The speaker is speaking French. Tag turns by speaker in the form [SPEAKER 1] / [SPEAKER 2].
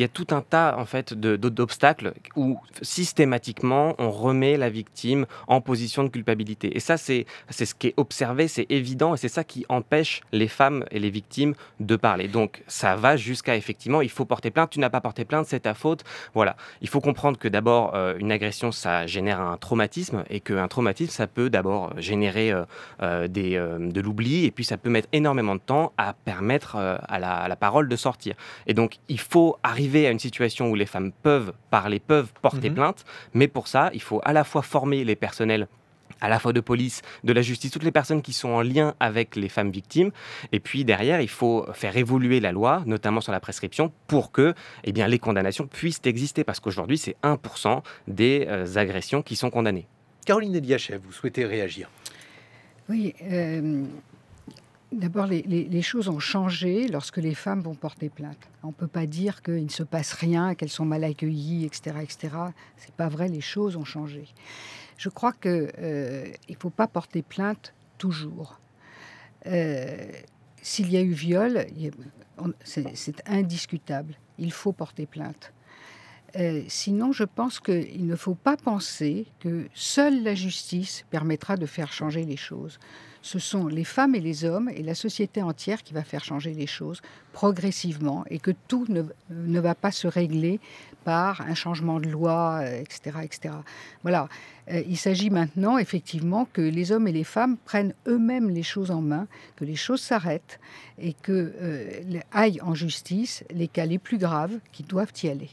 [SPEAKER 1] il y a tout un tas en fait d'obstacles où systématiquement on remet la victime en position de culpabilité. Et ça, c'est ce qui est observé, c'est évident, et c'est ça qui empêche les femmes et les victimes de parler. Donc ça va jusqu'à effectivement, il faut porter plainte, tu n'as pas porté plainte, c'est ta faute. Voilà. Il faut comprendre que d'abord, euh, une agression, ça génère un traumatisme, et qu'un traumatisme, ça peut d'abord euh, générer euh, des, de l'oubli, et puis ça peut mettre énormément de temps à permettre à la parole de sortir. Et donc, il faut arriver à une situation où les femmes peuvent parler, peuvent porter mhm. plainte, mais pour ça, il faut à la fois former les personnels à la fois de police, de la justice, toutes les personnes qui sont en lien avec les femmes victimes. Et puis derrière, il faut faire évoluer la loi, notamment sur la prescription, pour que eh bien, les condamnations puissent exister, parce qu'aujourd'hui, c'est 1% des euh, agressions qui sont condamnées. Caroline Eliachev, vous souhaitez réagir
[SPEAKER 2] Oui, euh, D'abord, les, choses ont changé lorsque les femmes vont porter plainte. On ne peut pas dire qu'il ne se passe rien, qu'elles sont mal accueillies, etc. etc. C'est pas vrai, les choses ont changé. Je crois qu'il euh, ne faut pas porter plainte toujours. Euh, s'il y a eu viol, c'est indiscutable. Il faut porter plainte. Euh, sinon, je pense qu'il ne faut pas penser que seule la justice permettra de faire changer les choses. Ce sont les femmes et les hommes et la société entière qui va faire changer les choses progressivement et que tout ne, va pas se régler par un changement de loi, etc. Euh, etc. Voilà. Euh, il s'agit maintenant effectivement que les hommes et les femmes prennent eux-mêmes les choses en main, que les choses s'arrêtent et que aillent en justice les cas les plus graves qui doivent y aller.